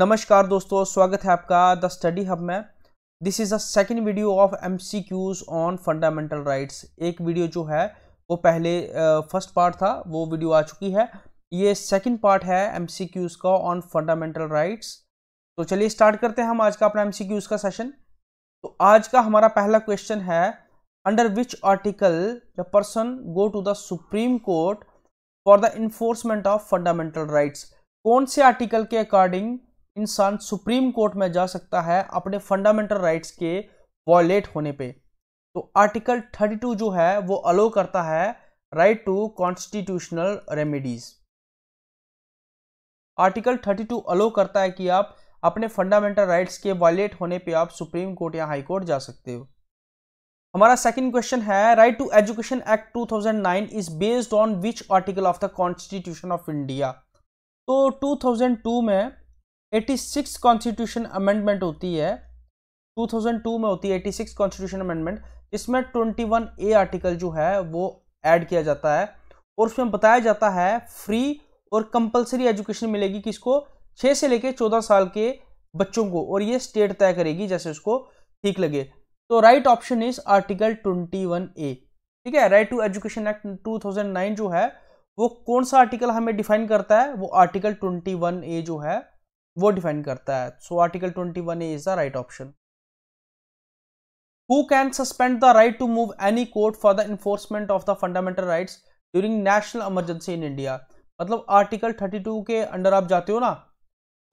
नमस्कार दोस्तों स्वागत है आपका द स्टडी हब में this is the second video of M C Qs on fundamental rights एक वीडियो जो है वो पहले फर्स्ट पार्ट था वो वीडियो आ चुकी है ये सेकेंड पार्ट है एम सी क्यूज़ का ऑन फंडामेंटल राइट्स तो चलिए स्टार्ट करते हैं हम आज का अपना एम सी क्यूज़ का सेशन तो आज का हमारा पहला क्वेश्चन है under which article the person go to the supreme court for the enforcement of fundamental rights कौन से आर्टिकल के अकॉर्डिंग इंसान सुप्रीम कोर्ट में जा सकता है अपने फंडामेंटल राइट्स के वॉयलेट होने पे तो आर्टिकल 32 जो है वो अलो करता है right to constitutional remedies article 32 allow करता है कि आप अपने फंडामेंटल राइट्स के वॉयलेट होने पे आप सुप्रीम कोर्ट या हाई कोर्ट जा सकते हो हमारा सेकंड क्वेश्चन है right to education act 2009 is based on which article of the constitution of India तो 2002 में 86 कॉन्स्टिट्यूशन अमेंडमेंट होती है 2002 में होती है 86 कॉन्स्टिट्यूशन अमेंडमेंट इसमें 21 ए आर्टिकल जो है वो ऐड किया जाता है और उसमें बताया जाता है फ्री और कंपलसरी एजुकेशन मिलेगी किसको छः से लेके चौदह साल के बच्चों को और ये स्टेट तय करेगी जैसे उसको ठीक लगे तो right option is article twenty one A ठीक है right to education act nine जो है वो कौन सा आर्टिकल हमें डिफाइन करता है वो आर्टिकल ट्वेंटी वन ए जो है वो डिफाइन करता है so article twenty one A is the right option who can suspend the right to move any court for the enforcement of the fundamental rights during national emergency in India मतलब article thirty two के under आप जाते हो ना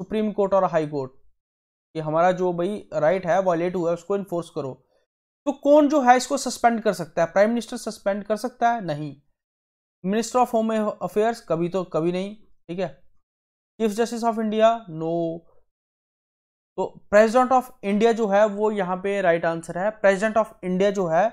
supreme court और high court ये हमारा जो भाई राइट है वॉलेट हुआ है उसको इन्फोर्स करो तो कौन जो है इसको सस्पेंड कर सकता है प्राइम मिनिस्टर सस्पेंड कर सकता है नहीं मिनिस्टर ऑफ होम अफेयर्स कभी तो कभी नहीं ठीक है chief justice of India no तो प्रेसिडेंट ऑफ इंडिया जो है वो यहाँ पे राइट आंसर है प्रेसिडेंट ऑफ इंडिया जो है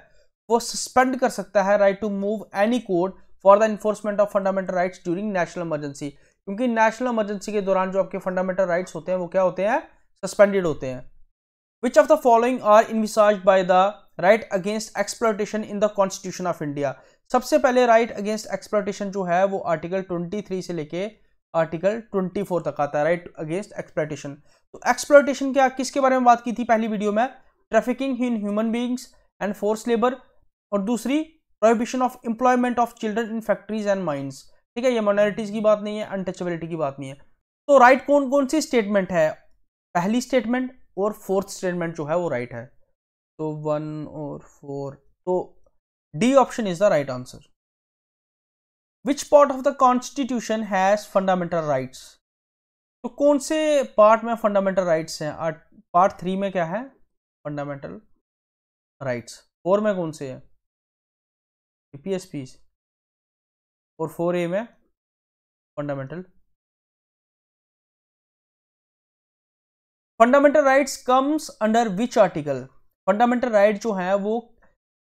वो सस्पेंड कर सकता है right to move any court for the enforcement of fundamental rights during national emergency क्योंकि नेशनल इमरजेंसी के दौरान जो आपके फंडामेंटल राइट्स होते हैं वो क्या होते हैं सस्पेंडेड होते हैं which of the following are envisage by the right against exploitation in the constitution of India सबसे पहले राइट अगेंस्ट एक्सप्लोटेशन जो है वो आर्टिकल 23 से लेके आर्टिकल 24 तक आता है राइट अगेंस्ट एक्सप्लाइटेशन तो एक्सप्लाइटेशन क्या किसके बारे में बात की थी पहली वीडियो में trafficking in human beings and force labour और दूसरी prohibition of employment of children in factories and mines ठीक है ये माइनॉरिटीज की बात नहीं है अनटचेबिलिटी की बात नहीं है तो राइट कौन कौन सी स्टेटमेंट है पहली स्टेटमेंट और फोर्थ स्टेटमेंट जो है वो राइट right है तो वन और फोर तो D option is the right answer which part of the constitution has fundamental rights तो कौन से पार्ट में फंडामेंटल राइट्स हैं पार्ट थ्री में क्या है फंडामेंटल राइट्स फोर में कौन से हैं पीएसपी और फोर ए में fundamental fundamental rights comes under which article fundamental right जो है वो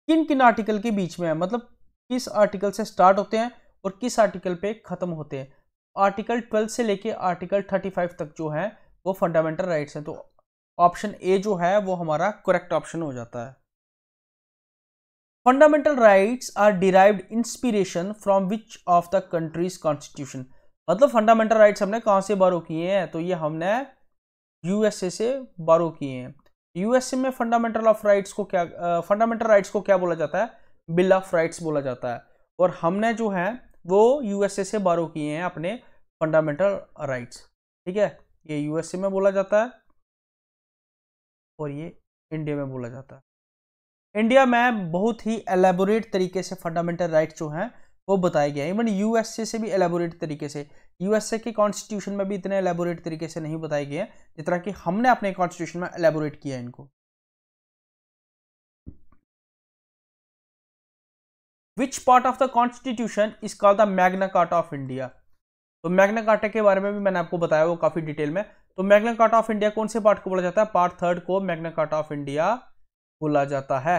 किन किन आर्टिकल के बीच में है मतलब किस आर्टिकल से स्टार्ट होते हैं और किस आर्टिकल पे ख़त्म होते हैं आर्टिकल ट्वेल्व से लेके आर्टिकल थर्टी फाइव तक जो है वो फंडामेंटल राइट्स हैं तो ऑप्शन ए जो है वो हमारा करेक्ट ऑप्शन हो जाता है fundamental rights are derived inspiration from which of the countries constitution मतलब फंडामेंटल राइट्स हमने कहाँ से बारो किए हैं तो ये हमने यूएसए से बारो किए हैं यूएसए में फंडामेंटल ऑफ राइट्स को क्या फंडामेंटल uh, राइट्स को क्या बोला जाता है बिल ऑफ राइट्स बोला जाता है और हमने जो है वो यूएसए से बारो किए हैं अपने फंडामेंटल राइट्स ठीक है ये यूएसए में बोला जाता है और ये इंडिया में बोला जाता है इंडिया में बहुत ही एलेबोरेट तरीके से फंडामेंटल राइट जो हैं वो बताया गया है इवन यूएसए से भी एलेबोरेट तरीके से यूएसए के कॉन्स्टिट्यूशन में भी इतने एलेबोरेट तरीके से नहीं बताए गए हैं जितना कि हमने अपने कॉन्स्टिट्यूशन में एलेबोरेट किया है इनको which part of the constitution is call the magna carta of India तो मैग्ना कार्टा के बारे में भी मैंने आपको बताया वो काफ़ी डिटेल में तो मैग्ना कार्टा ऑफ इंडिया कौन से पार्ट को बोला जाता है पार्ट थर्ड को मैग्ना कार्टा ऑफ इंडिया बोला जाता है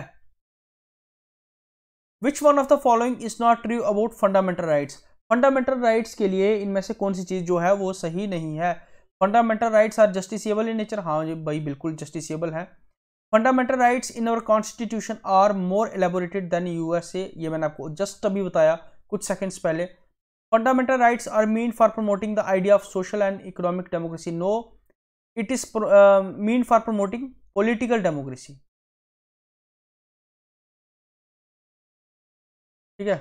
which one of the following is not true about fundamental rights fundamental rights के लिए इनमें से कौन सी चीज़ जो है वो सही नहीं है fundamental rights are justiciable in nature हाँ भाई बिल्कुल जस्टिसबल है fundamental rights in our constitution are more elaborated than USA ये मैंने आपको जस्ट अभी बताया कुछ सेकंड्स पहले fundamental rights are mean for promoting the idea of social and economic democracy no it is mean for promoting political democracy ठीक है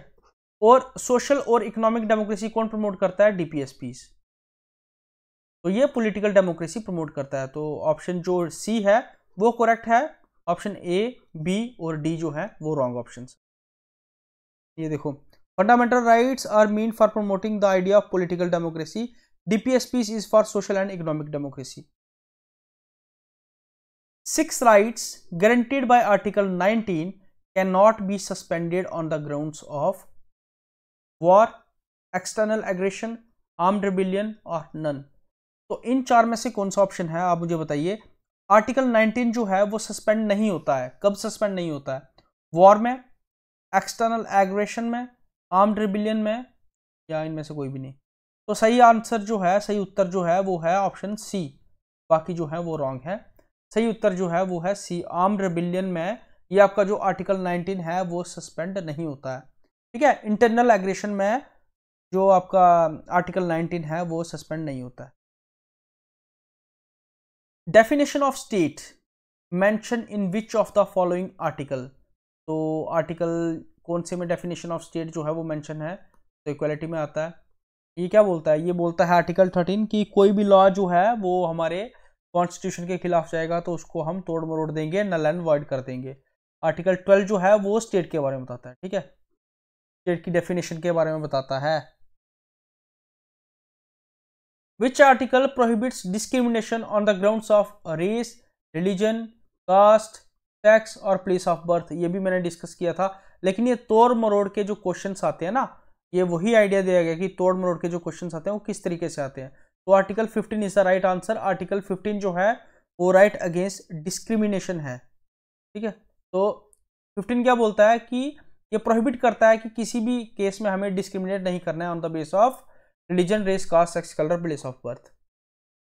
और सोशल और इकोनॉमिक डेमोक्रेसी कौन प्रमोट करता है डीपीएसपीज़ तो ये पोलिटिकल डेमोक्रेसी प्रमोट करता है तो ऑप्शन जो सी है वो करेक्ट है ऑप्शन ए बी और डी जो है वो रॉन्ग ऑप्शन ये देखो fundamental rights are mean for promoting the idea of political democracy DPSP is for social and economic democracy six rights guaranteed by article 19 not be suspended on the ground of war external aggression arm rebellion और none तो इन चार में से कौन सा option है आप मुझे बताइए आर्टिकल 19 जो है वो सस्पेंड नहीं होता है कब सस्पेंड नहीं होता है वॉर में एक्सटर्नल एग्रेशन में आर्म्ड रिबिलियन में या इनमें से कोई भी नहीं तो सही आंसर जो है सही उत्तर जो है वो है ऑप्शन सी बाकी जो है वो रॉन्ग है सही उत्तर जो है वो है सी आर्म रिबिलियन में ये आपका जो आर्टिकल 19 है वो सस्पेंड नहीं होता है ठीक है इंटरनल एग्रेशन में जो आपका आर्टिकल 19 है वो सस्पेंड नहीं होता है definition of state mention in which of the following article तो आर्टिकल कौन से में डेफिनेशन ऑफ स्टेट जो है वो मैंशन है तो इक्वलिटी में आता है ये क्या बोलता है ये बोलता है आर्टिकल थर्टीन कि कोई भी लॉ जो है वो हमारे कॉन्स्टिट्यूशन के खिलाफ जाएगा तो उसको हम तोड़ मरोड़ देंगे नल एंड वॉइड कर देंगे आर्टिकल ट्वेल्व जो है वो स्टेट के बारे में बताता है ठीक है स्टेट की डेफिनेशन के बारे में बताता है which article prohibits discrimination on the grounds of race religion caste sex और place of birth ये भी मैंने discuss किया था लेकिन ये तोड़ मरोड़ के जो questions आते हैं ना ये वही आइडिया दिया गया कि तोड़ मरोड़ के जो क्वेश्चन आते हैं वो किस तरीके से आते हैं तो article 15 is the right answer article 15 जो है वो राइट अगेंस्ट डिस्क्रिमिनेशन है ठीक है तो 15 क्या बोलता है कि ये प्रोहिबिट करता है कि किसी भी केस में हमें डिस्क्रिमिनेट नहीं करना है on the base of religion, race, caste, sex, color, place of birth.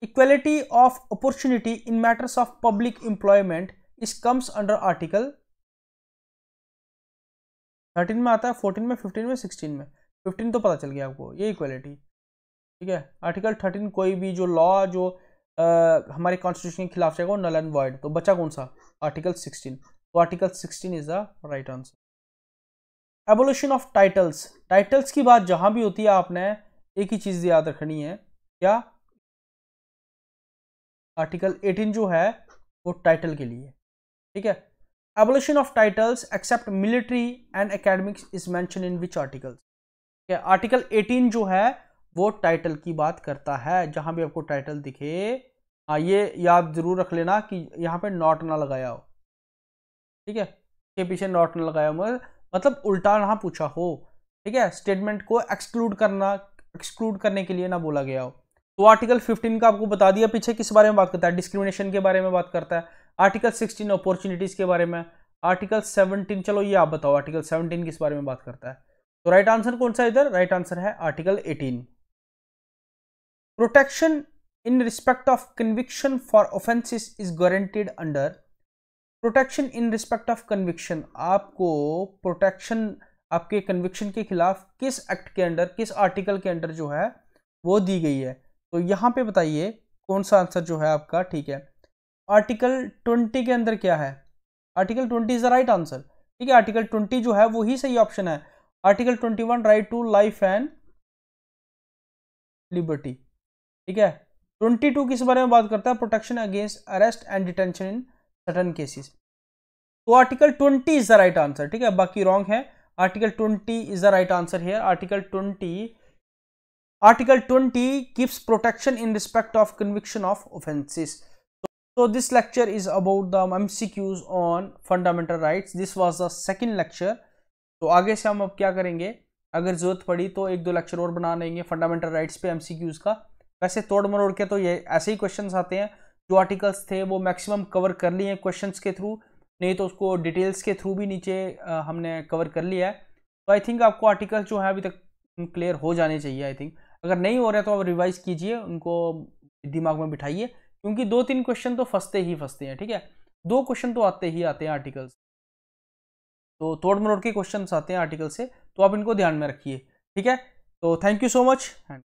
Equality of opportunity in matters of public employment is comes under article 13 में आता है 14 में 15 में 16 में 15 तो पता चल गया आपको ये इक्वलिटी ठीक है आर्टिकल 13 कोई भी जो लॉ जो आ, हमारे कॉन्स्टिट्यूशन के खिलाफ जाएगा वो नल एंड वॉइड तो बचा कौन सा आर्टिकल 16 तो article 16 is the right answer abolition of titles titles की बात जहाँ भी होती है आपने एक ही चीज़ याद रखनी है क्या आर्टिकल 18 जो है वो टाइटल के लिए ठीक है abolition of titles except military and academic is mention in which articles ठीक आर्टिकल 18 जो है वो टाइटल की बात करता है जहां भी आपको टाइटल दिखे हाँ ये याद जरूर रख लेना कि यहाँ पे नॉट ना लगाया हो ठीक है के पीछे नॉट ना लगाया हो मतलब उल्टा ना पूछा हो ठीक है स्टेटमेंट को एक्सक्लूड करना एक्सक्लूड करने के लिए ना बोला गया हो तो आर्टिकल 15 का आपको बता दिया पीछे किस बारे में बात करता है डिस्क्रिमिनेशन के बारे में बात करता है आर्टिकल 16 अपॉर्चुनिटीज़ के बारे में आर्टिकल 17 चलो ये आप बताओ आर्टिकल 17 किस बारे में बात करता है तो राइट आंसर कौन सा इधर राइट आंसर है article 18 protection in respect of conviction for offences is guaranteed under protection in respect of conviction आपको प्रोटेक्शन आपके कन्विक्शन के खिलाफ किस एक्ट के अंडर किस आर्टिकल के अंडर जो है वो दी गई है तो यहाँ पे बताइए कौन सा आंसर जो है आपका ठीक है आर्टिकल ट्वेंटी के अंदर क्या है article twenty is the right answer ठीक है आर्टिकल ट्वेंटी जो है वो ही सही ऑप्शन है article twenty one right to life and liberty ठीक है ट्वेंटी टू किस बारे में बात करता है protection against arrest and detention in certain cases तो article twenty is the right answer ठीक है बाकी रॉन्ग है article twenty is the right answer here article twenty article twenty gives protection in respect of conviction of offences so, this lecture is about the mcqs on fundamental rights this was the second lecture so aage se hum ab kya karenge agar zarurat padi to ek do lecture aur bana lenge fundamental rights pe mcqs ka वैसे तोड़ मरोड़ के तो ये ऐसे ही questions आते हैं जो आर्टिकल्स थे वो मैक्सिमम कवर कर लिए हैं क्वेश्चंस के थ्रू नहीं तो उसको डिटेल्स के थ्रू भी नीचे हमने कवर कर लिया है तो आई थिंक आपको आर्टिकल जो है अभी तक क्लियर हो जाने चाहिए आई थिंक अगर नहीं हो रहा तो आप रिवाइज कीजिए उनको दिमाग में बिठाइए क्योंकि दो तीन क्वेश्चन तो फंसते ही फंसते हैं ठीक है दो क्वेश्चन तो आते ही आते हैं आर्टिकल्स तो तोड़ मरोड़ के क्वेश्चन आते हैं आर्टिकल से तो आप इनको ध्यान में रखिए ठीक है तो थैंक यू सो मच